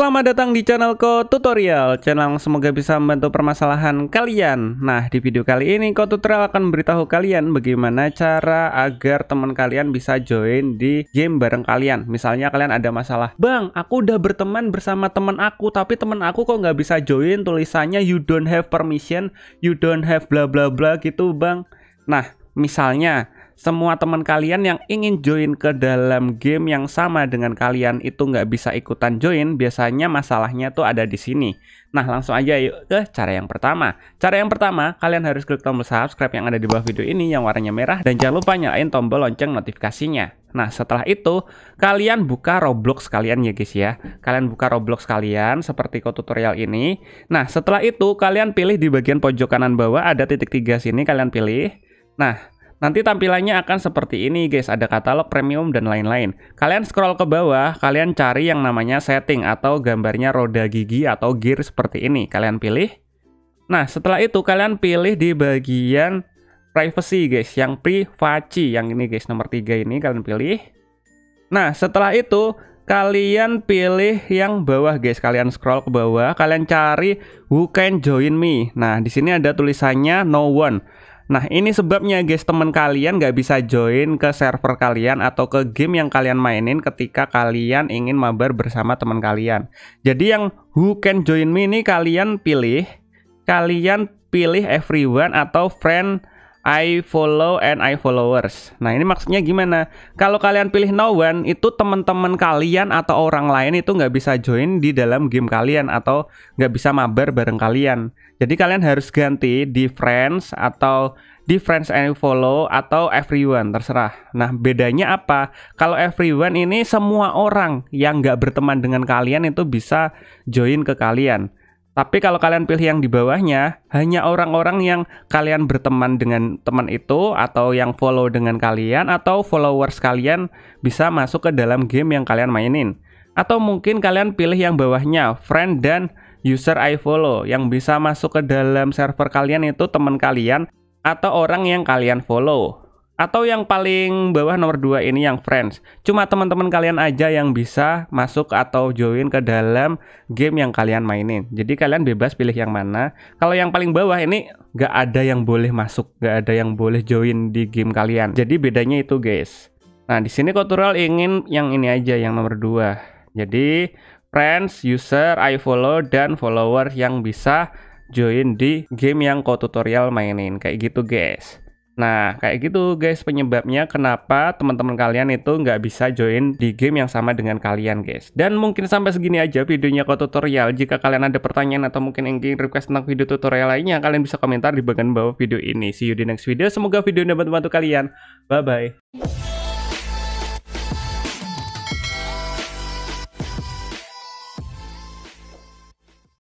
Selamat datang di channel Ko Tutorial, channel yang semoga bisa membantu permasalahan kalian. Nah, di video kali ini Ko Tutorial akan memberitahu kalian bagaimana cara agar teman kalian bisa join di game bareng kalian. Misalnya kalian ada masalah, Bang, aku udah berteman bersama teman aku, tapi teman aku kok nggak bisa join, tulisannya you don't have permission, you don't have bla bla bla gitu, Bang. Nah, misalnya semua teman kalian yang ingin join ke dalam game yang sama dengan kalian itu nggak bisa ikutan join, biasanya masalahnya tuh ada di sini. Nah, langsung aja yuk ke cara yang pertama. Cara yang pertama, kalian harus klik tombol subscribe yang ada di bawah video ini yang warnanya merah dan jangan lupa nyalain tombol lonceng notifikasinya. Nah, setelah itu, kalian buka Roblox kalian ya guys ya. Kalian buka Roblox kalian seperti ke tutorial ini. Nah, setelah itu, kalian pilih di bagian pojok kanan bawah ada titik tiga sini, kalian pilih. Nah, Nanti tampilannya akan seperti ini guys, ada katalog premium dan lain-lain. Kalian scroll ke bawah, kalian cari yang namanya setting atau gambarnya roda gigi atau gear seperti ini. Kalian pilih. Nah, setelah itu kalian pilih di bagian privacy guys, yang privacy yang ini guys nomor 3 ini kalian pilih. Nah, setelah itu kalian pilih yang bawah guys kalian scroll ke bawah kalian cari who can join me nah di sini ada tulisannya no one Nah ini sebabnya guys teman kalian gak bisa join ke server kalian atau ke game yang kalian mainin ketika kalian ingin mabar bersama teman kalian. Jadi yang who can join me ini kalian pilih, kalian pilih everyone atau friend I follow and I followers. Nah, ini maksudnya gimana? Kalau kalian pilih no one, itu teman-teman kalian atau orang lain itu nggak bisa join di dalam game kalian atau nggak bisa mabar bareng kalian. Jadi kalian harus ganti di friends atau di friends and follow atau everyone terserah. Nah, bedanya apa? Kalau everyone ini semua orang yang nggak berteman dengan kalian itu bisa join ke kalian. Tapi kalau kalian pilih yang di bawahnya, hanya orang-orang yang kalian berteman dengan teman itu atau yang follow dengan kalian atau followers kalian bisa masuk ke dalam game yang kalian mainin. Atau mungkin kalian pilih yang bawahnya, friend dan user I follow yang bisa masuk ke dalam server kalian itu teman kalian atau orang yang kalian follow. Atau yang paling bawah nomor 2 ini yang friends. Cuma teman-teman kalian aja yang bisa masuk atau join ke dalam game yang kalian mainin. Jadi kalian bebas pilih yang mana. Kalau yang paling bawah ini nggak ada yang boleh masuk, nggak ada yang boleh join di game kalian. Jadi bedanya itu guys. Nah di sini kultural ingin yang ini aja yang nomor 2. Jadi friends, user, I follow dan follower yang bisa join di game yang kau tutorial mainin kayak gitu guys. Nah, kayak gitu guys penyebabnya kenapa teman-teman kalian itu nggak bisa join di game yang sama dengan kalian guys. Dan mungkin sampai segini aja videonya kok tutorial. Jika kalian ada pertanyaan atau mungkin ingin request tentang video tutorial lainnya, kalian bisa komentar di bagian bawah video ini. See you di next video. Semoga video ini membantu kalian. Bye-bye.